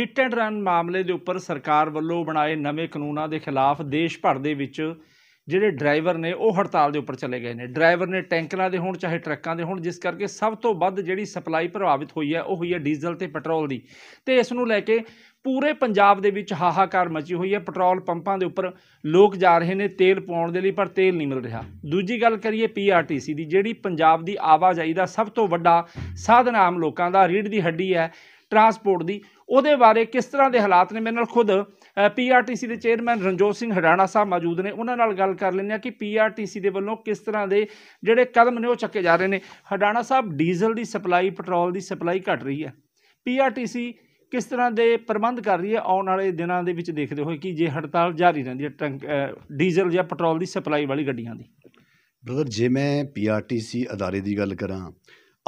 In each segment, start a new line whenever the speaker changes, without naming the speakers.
hit and run ਮਾਮਲੇ ਦੇ ਉੱਪਰ ਸਰਕਾਰ ਵੱਲੋਂ ਬਣਾਏ ਨਵੇਂ ਕਾਨੂੰਨਾਂ ਦੇ ਖਿਲਾਫ ਦੇਸ਼ ਭਰ ਦੇ ਵਿੱਚ ਜਿਹੜੇ ਡਰਾਈਵਰ ਨੇ ਉਹ ਹੜਤਾਲ ਦੇ ਉੱਪਰ ਚਲੇ ਗਏ ਨੇ ਡਰਾਈਵਰ ਨੇ ਟੈਂਕਰਾਂ ਦੇ ਹੋਣ ਚਾਹੇ ਟਰੱਕਾਂ ਦੇ ਹੋਣ ਜਿਸ ਕਰਕੇ ਸਭ ਤੋਂ ਵੱਧ ਜਿਹੜੀ ਸਪਲਾਈ ਪ੍ਰਭਾਵਿਤ ਹੋਈ ਹੈ ਉਹ ਹੋਈ ਹੈ ਡੀਜ਼ਲ ਤੇ ਪੈਟਰੋਲ ਦੀ ਤੇ ਇਸ ਨੂੰ ਲੈ ਕੇ ਪੂਰੇ ਪੰਜਾਬ ਦੇ ਵਿੱਚ ਹਾਹਾਕਾਰ ਮਚੀ ਹੋਈ ਹੈ ਪੈਟਰੋਲ ਪੰਪਾਂ ਦੇ ਉੱਪਰ ਲੋਕ ਜਾ ਰਹੇ ਨੇ ਤੇਲ ਪਾਉਣ ਦੇ ਲਈ ਪਰ ਤੇਲ ਨਹੀਂ ਮਿਲ ਰਿਹਾ ਦੂਜੀ ਗੱਲ ਕਰੀਏ ਪੀਆਰਟੀਸੀ ਦੀ ਜਿਹੜੀ ਪੰਜਾਬ ਦੀ ਆਵਾਜਾਈ ਦਾ ਸਭ ਤੋਂ ਵੱਡਾ ਸਾਧਨ ਆਮ ਲੋਕਾਂ ਦਾ ਰੀੜ ਦੀ ਹੱਡੀ ਹੈ ਟਰਾਂਸਪੋਰਟ ਦੀ ਉਹਦੇ ਬਾਰੇ ਕਿਸ ਤਰ੍ਹਾਂ ਦੇ ਹਾਲਾਤ ਨੇ ਮੇਰੇ ਨਾਲ ਖੁਦ ਪੀਆਰਟੀਸੀ ਦੇ ਚੇਅਰਮੈਨ ਰਣਜੋਤ ਸਿੰਘ ਹਡਾਣਾ ਸਾਹਿਬ ਮੌਜੂਦ ਨੇ ਉਹਨਾਂ ਨਾਲ ਗੱਲ ਕਰ ਲੈਂਦੇ ਆ ਕਿ ਪੀਆਰਟੀਸੀ ਦੇ ਵੱਲੋਂ ਕਿਸ ਤਰ੍ਹਾਂ ਦੇ ਜਿਹੜੇ ਕਦਮ ਨੇ ਉਹ ਚੱਕੇ ਜਾ ਰਹੇ ਨੇ ਹਡਾਣਾ ਸਾਹਿਬ ਡੀਜ਼ਲ ਦੀ ਸਪਲਾਈ ਪੈਟਰੋਲ ਦੀ ਸਪਲਾਈ ਘਟ ਰਹੀ ਹੈ ਪੀਆਰਟੀਸੀ ਕਿਸ ਤਰ੍ਹਾਂ ਦੇ ਪ੍ਰਬੰਧ ਕਰ ਰਹੀ ਹੈ ਆਉਣ ਵਾਲੇ ਦਿਨਾਂ ਦੇ ਵਿੱਚ ਦੇਖਦੇ ਹੋਏ ਕਿ ਜੇ ਹੜਤਾਲ ਜਾਰੀ ਰਹਿੰਦੀ ਹੈ ਡੀਜ਼ਲ ਜਾਂ ਪੈਟਰੋਲ ਦੀ ਸਪਲਾਈ ਵਾਲੀ ਗੱਡੀਆਂ ਦੀ
ਬ੍ਰਦਰ ਜੇ ਮੈਂ ਪੀਆਰਟੀਸੀ ਅਦਾਰੇ ਦੀ ਗੱਲ ਕਰਾਂ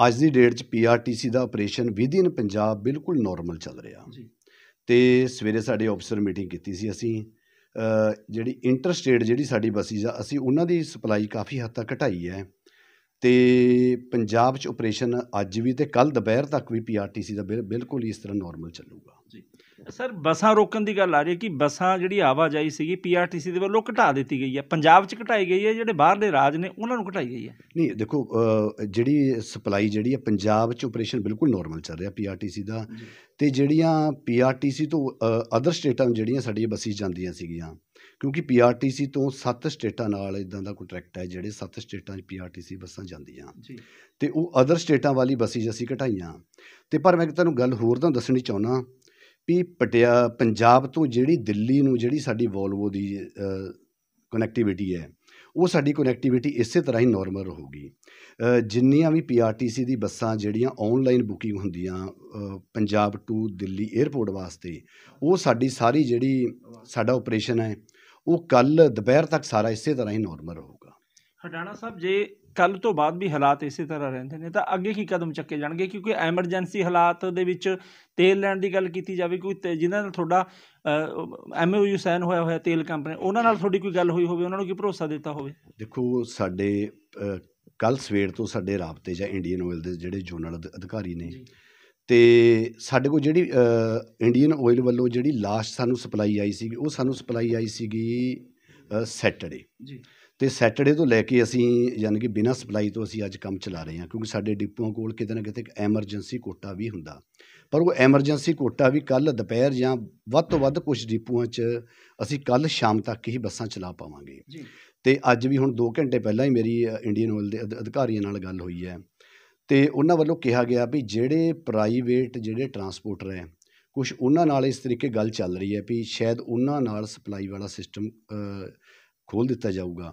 ਅੱਜ ਦੀ ਡੇਟ 'ਚ ਪੀਆਰਟੀਸੀ ਦਾ ਆਪਰੇਸ਼ਨ ਵਿਦ ਇਨ ਪੰਜਾਬ ਬਿਲਕੁਲ ਨਾਰਮਲ ਚੱਲ ਰਿਹਾ ਤੇ ਸਵੇਰੇ ਸਾਡੇ ਆਫਸਰ ਮੀਟਿੰਗ ਕੀਤੀ ਸੀ ਅਸੀਂ ਜਿਹੜੀ ਇੰਟਰ ਸਟੇਟ ਜਿਹੜੀ ਸਾਡੀ ਬਸਿਸ ਆ ਅਸੀਂ ਉਹਨਾਂ ਦੀ ਸਪਲਾਈ ਕਾਫੀ ਹੱਦ ਤੱਕ ਘਟਾਈ ਹੈ ਤੇ ਪੰਜਾਬ 'ਚ ਆਪਰੇਸ਼ਨ ਅੱਜ ਵੀ ਤੇ ਕੱਲ ਦੁਪਹਿਰ ਤੱਕ ਵੀ ਪੀਆਰਟੀਸੀ ਦਾ ਬਿਲਕੁਲ ਇਸ ਤਰ੍ਹਾਂ ਨਾਰਮਲ ਚੱਲੂਗਾ ਜੀ
ਸਰ ਬਸਾਂ ਰੋਕਣ ਦੀ ਗੱਲ ਆ ਰਹੀ ਹੈ ਕਿ ਬਸਾਂ ਜਿਹੜੀ ਆਵਾਜਾਈ ਸੀਗੀ ਪੀਆਰਟੀਸੀ ਦੇ ਵੱਲੋਂ ਘਟਾ ਦਿੱਤੀ ਗਈ ਹੈ ਪੰਜਾਬ 'ਚ ਘਟਾਈ ਗਈ ਹੈ ਜਿਹੜੇ ਬਾਹਰਲੇ ਰਾਜ ਨੇ ਉਹਨਾਂ ਨੂੰ ਘਟਾਈ ਗਈ ਹੈ
ਨਹੀਂ ਦੇਖੋ ਜਿਹੜੀ ਸਪਲਾਈ ਜਿਹੜੀ ਹੈ ਪੰਜਾਬ 'ਚ ਆਪਰੇਸ਼ਨ ਬਿਲਕੁਲ ਨਾਰਮਲ ਚੱਲ ਰਿਹਾ ਪੀਆਰਟੀਸੀ ਦਾ ਤੇ ਜਿਹੜੀਆਂ ਪੀਆਰਟੀਸੀ ਤੋਂ ਅਦਰ ਸਟੇਟਾਂ ਜਿਹੜੀਆਂ ਸਾਡੀਆਂ ਬੱਸਿਸ ਜਾਂਦੀਆਂ ਸੀਗੀਆਂ ਕਿਉਂਕਿ ਪੀਆਰਟੀਸੀ ਤੋਂ ਸੱਤ ਸਟੇਟਾਂ ਨਾਲ ਇਦਾਂ ਦਾ ਕੰਟਰੈਕਟ ਹੈ ਜਿਹੜੇ ਸੱਤ ਸਟੇਟਾਂ 'ਚ ਪੀਆਰਟੀਸੀ ਬੱਸਾਂ ਜਾਂਦੀਆਂ ਜੀ ਤੇ ਉਹ ਅਦਰ ਸਟੇਟਾਂ ਵਾਲੀ ਬੱਸੀ ਜਿਸੀਂ ਘਟਾਈਆਂ ਤੇ ਪਰ ਮੈਂ ਤੁਹਾਨੂੰ ਗੱਲ ਹੋਰ ਤਾਂ ਦੱਸਣੀ ਚਾਹੁੰਦਾ ਵੀ ਪਟਿਆ ਪੰਜਾਬ ਤੋਂ ਜਿਹੜੀ ਦਿੱਲੀ ਨੂੰ ਜਿਹੜੀ ਸਾਡੀ ਵੋਲਵੋ ਦੀ ਕਨੈਕਟੀਵਿਟੀ ਹੈ ਉਹ ਸਾਡੀ ਕਨੈਕਟੀਵਿਟੀ ਇਸੇ ਤਰ੍ਹਾਂ ਹੀ ਨਾਰਮਲ ਰਹੂਗੀ ਜਿੰਨੀਆਂ ਵੀ ਪੀਆਰਟੀਸੀ ਦੀ ਬੱਸਾਂ ਜਿਹੜੀਆਂ ਆਨਲਾਈਨ ਬੁਕਿੰਗ ਹੁੰਦੀਆਂ ਪੰਜਾਬ ਟੂ ਦਿੱਲੀ 에ਅਰਪੋਰਟ ਵਾਸਤੇ ਉਹ ਸਾਡੀ ਸਾਰੀ ਜਿਹੜੀ ਸਾਡਾ ਆਪਰੇਸ਼ਨ ਹੈ ਉਹ ਕੱਲ ਦੁਪਹਿਰ ਤੱਕ ਸਾਰਾ ਇਸੇ ਤਰ੍ਹਾਂ ਹੀ ਨਾਰਮਲ ਰਹੂਗਾ
ਖਡਾਣਾ ਸਾਹਿਬ ਜੇ ਕੱਲ ਤੋਂ ਬਾਅਦ ਵੀ ਹਾਲਾਤ ਇਸੇ ਤਰ੍ਹਾਂ ਰਹਿੰਦੇ ਨੇ ਤਾਂ ਅੱਗੇ ਕੀ ਕਦਮ ਚੱਕੇ ਜਾਣਗੇ ਕਿਉਂਕਿ ਐਮਰਜੈਂਸੀ ਹਾਲਾਤ ਦੇ ਵਿੱਚ ਤੇਲ ਲੈਣ ਦੀ ਗੱਲ ਕੀਤੀ ਜਾਵੇ ਕੋਈ ਜਿਨ੍ਹਾਂ ਨਾਲ ਤੁਹਾਡਾ ਐਮਓਯੂ ਸਾਈਨ ਹੋਇਆ ਹੋਇਆ ਤੇਲ ਕੰਪਨੀ ਉਹਨਾਂ ਨਾਲ ਤੁਹਾਡੀ ਕੋਈ ਗੱਲ ਹੋਈ ਹੋਵੇ ਉਹਨਾਂ ਨੂੰ ਕੀ ਭਰੋਸਾ ਦਿੱਤਾ ਹੋਵੇ
ਦੇਖੋ ਸਾਡੇ ਕੱਲ ਸਵੇਰ ਤੋਂ ਸਾਡੇ ਰਾਬਤੇ ਜਾਂ ਇੰਡੀਅਨ ਆਇਲ ਦੇ ਜਿਹੜੇ ਜੋਨਲ ਅਧਿਕਾਰੀ ਨੇ ਤੇ ਸਾਡੇ ਕੋਲ ਜਿਹੜੀ ਇੰਡੀਅਨ ਆਇਲ ਵੱਲੋਂ ਜਿਹੜੀ ਲਾਸਟ ਸਾਨੂੰ ਸਪਲਾਈ ਆਈ ਸੀਗੀ ਉਹ ਸਾਨੂੰ ਸਪਲਾਈ ਆਈ ਸੀਗੀ ਸੈਟਰਡੇ ਜੀ ਤੇ ਸੈਟਰਡੇ ਤੋਂ ਲੈ ਕੇ ਅਸੀਂ ਯਾਨੀ ਕਿ ਬਿਨਾਂ ਸਪਲਾਈ ਤੋਂ ਅਸੀਂ ਅੱਜ ਕੰਮ ਚਲਾ ਰਹੇ ਹਾਂ ਕਿਉਂਕਿ ਸਾਡੇ ਡਿਪੂਆਂ ਕੋਲ ਕਿਤੇ ਨਾ ਕਿਤੇ ਇੱਕ ਐਮਰਜੈਂਸੀ ਕੋਟਾ ਵੀ ਹੁੰਦਾ ਪਰ ਉਹ ਐਮਰਜੈਂਸੀ ਕੋਟਾ ਵੀ ਕੱਲ ਦੁਪਹਿਰ ਜਾਂ ਵੱਧ ਤੋਂ ਵੱਧ ਕੁਝ ਡਿਪੂਆਂ 'ਚ ਅਸੀਂ ਕੱਲ ਸ਼ਾਮ ਤੱਕ ਹੀ ਬੱਸਾਂ ਚਲਾ ਪਾਵਾਂਗੇ ਜੀ ਤੇ ਅੱਜ ਵੀ ਹੁਣ 2 ਘੰਟੇ ਪਹਿਲਾਂ ਹੀ ਮੇਰੀ ਇੰਡੀਅਨ ਆਇਲ ਦੇ ਅਧਿਕਾਰੀਆਂ ਨਾਲ ਗੱਲ ਹੋਈ ਹੈ ਤੇ ਉਹਨਾਂ ਵੱਲੋਂ ਕਿਹਾ ਗਿਆ ਵੀ ਜਿਹੜੇ ਪ੍ਰਾਈਵੇਟ ਜਿਹੜੇ ਟਰਾਂਸਪੋਰਟਰ ਹੈ ਕੁਝ ਉਹਨਾਂ ਨਾਲ ਇਸ ਤਰੀਕੇ ਗੱਲ ਚੱਲ ਰਹੀ ਹੈ ਵੀ ਸ਼ਾਇਦ ਉਹਨਾਂ ਨਾਲ ਸਪਲਾਈ ਵਾਲਾ ਸਿਸਟਮ ਖੋਲ ਦਿੱਤਾ ਜਾਊਗਾ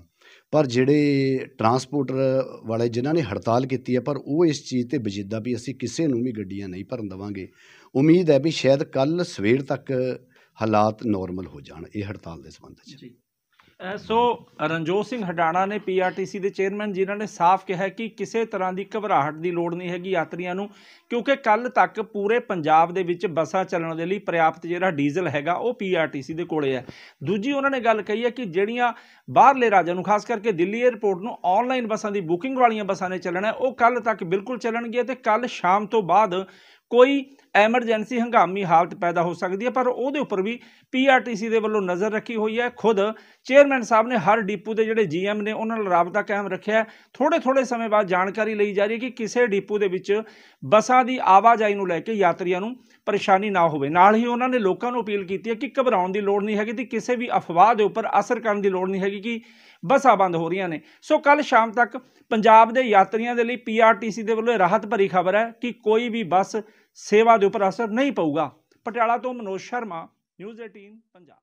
ਪਰ ਜਿਹੜੇ ਟਰਾਂਸਪੋਰਟਰ ਵਾਲੇ ਜਿਨ੍ਹਾਂ ਨੇ ਹੜਤਾਲ ਕੀਤੀ ਹੈ ਪਰ ਉਹ ਇਸ ਚੀਜ਼ ਤੇ ਬਜਿੱਦਾ ਵੀ ਅਸੀਂ ਕਿਸੇ ਨੂੰ ਵੀ ਗੱਡੀਆਂ ਨਹੀਂ ਭਰਨ ਦਵਾਂਗੇ ਉਮੀਦ ਹੈ ਵੀ ਸ਼ਾਇਦ ਕੱਲ ਸਵੇਰ ਤੱਕ ਹਾਲਾਤ ਨਾਰਮਲ ਹੋ ਜਾਣ ਇਹ ਹੜਤਾਲ ਦੇ ਸੰਬੰਧ ਵਿੱਚ
ਸੋ ਰਣਜੋਤ ਸਿੰਘ ਹਡਾਣਾ ਨੇ ਪੀਆਰਟੀਸੀ ਦੇ ਚੇਅਰਮੈਨ ਜਿਨ੍ਹਾਂ ਨੇ ਸਾਫ਼ ਕਿਹਾ ਕਿ ਕਿਸੇ ਤਰ੍ਹਾਂ ਦੀ ਘਬਰਾਹਟ ਦੀ ਲੋੜ ਨਹੀਂ ਹੈਗੀ ਯਾਤਰੀਆਂ ਨੂੰ ਕਿਉਂਕਿ ਕੱਲ ਤੱਕ ਪੂਰੇ ਪੰਜਾਬ ਦੇ ਵਿੱਚ ਬੱਸਾਂ ਚੱਲਣ ਦੇ ਲਈ ਪ੍ਰਾਪਤ ਜਿਹੜਾ ਡੀਜ਼ਲ ਹੈਗਾ ਉਹ ਪੀਆਰਟੀਸੀ ਦੇ ਕੋਲੇ ਹੈ ਦੂਜੀ ਉਹਨਾਂ ਨੇ ਗੱਲ ਕਹੀ ਹੈ ਕਿ ਜਿਹੜੀਆਂ ਬਾਹਰਲੇ ਰਾਜਾਂ ਨੂੰ ਖਾਸ ਕਰਕੇ ਦਿੱਲੀ 에ਅਰਪੋਰਟ ਨੂੰ ਆਨਲਾਈਨ ਬੱਸਾਂ ਦੀ ਬੁਕਿੰਗ ਵਾਲੀਆਂ ਬੱਸਾਂ ਨੇ ਚੱਲਣਾ ਉਹ ਕੱਲ ਤੱਕ ਬਿਲਕੁਲ ਚੱਲਣਗੀਆਂ ਤੇ ਕੱਲ ਸ਼ਾਮ ਤੋਂ ਬਾਅਦ ਕੋਈ ਐਮਰਜੈਂਸੀ ਹੰਗਾਮੀ ਹਾਲਤ ਪੈਦਾ ਹੋ ਸਕਦੀ ਹੈ ਪਰ ਉਹਦੇ ਉੱਪਰ ਵੀ ਪੀਆਰਟੀਸੀ ਦੇ ਵੱਲੋਂ ਨਜ਼ਰ ਰੱਖੀ ਹੋਈ ਹੈ ਖੁਦ ਚੇਅਰਮੈਨ ਸਾਹਿਬ ਨੇ ਹਰ ਡਿਪੂ ਦੇ ਜਿਹੜੇ ਜੀਐਮ ਨੇ ਉਹਨਾਂ ਨਾਲ ਰਾਬਤਾ ਕਾਇਮ ਰੱਖਿਆ ਥੋੜੇ ਥੋੜੇ ਸਮੇਂ ਬਾਅਦ ਜਾਣਕਾਰੀ ਲਈ ਜਾ ਰਹੀ ਹੈ ਕਿ ਕਿਸੇ ਡਿਪੂ ਦੇ ਵਿੱਚ ਬੱਸਾਂ ਦੀ ਆਵਾਜਾਈ ਨੂੰ ਲੈ ਕੇ ਯਾਤਰੀਆਂ ਨੂੰ ਪਰੇਸ਼ਾਨੀ ਨਾ ਹੋਵੇ ਨਾਲ ਹੀ ਉਹਨਾਂ ਨੇ ਲੋਕਾਂ ਨੂੰ ਅਪੀਲ ਕੀਤੀ ਹੈ ਕਿ ਘਬਰਾਉਣ ਦੀ ਲੋੜ ਨਹੀਂ ਹੈਗੀ ਤੇ ਕਿਸੇ ਵੀ ਅਫਵਾਹ ਦੇ ਉੱਪਰ ਅਸਰ ਕਰਨ ਦੀ ਲੋੜ ਨਹੀਂ ਹੈਗੀ ਕਿ ਬੱਸਾਂ ਬੰਦ ਹੋ ਰਹੀਆਂ ਨੇ ਸੋ ਕੱਲ ਸ਼ਾਮ ਤੱਕ ਪੰਜਾਬ ਦੇ ਯਾਤਰੀਆਂ ਦੇ ਲਈ ਪੀਆਰਟੀਸੀ ਦੇ ਵੱਲੋਂ ਰਾਹਤ ਭਰੀ ਖਬਰ ਹੈ ਕਿ ਕੋਈ ਵੀ ਬੱਸ ਸੇਵਾ ਦੇ ਉੱਪਰ ਅਸਰ ਨਹੀਂ ਪਊਗਾ ਪਟਿਆਲਾ ਤੋਂ ਮਨੋਜ ਸ਼ਰਮਾ ਨਿਊਜ਼ 18 ਪੰਜਾਬ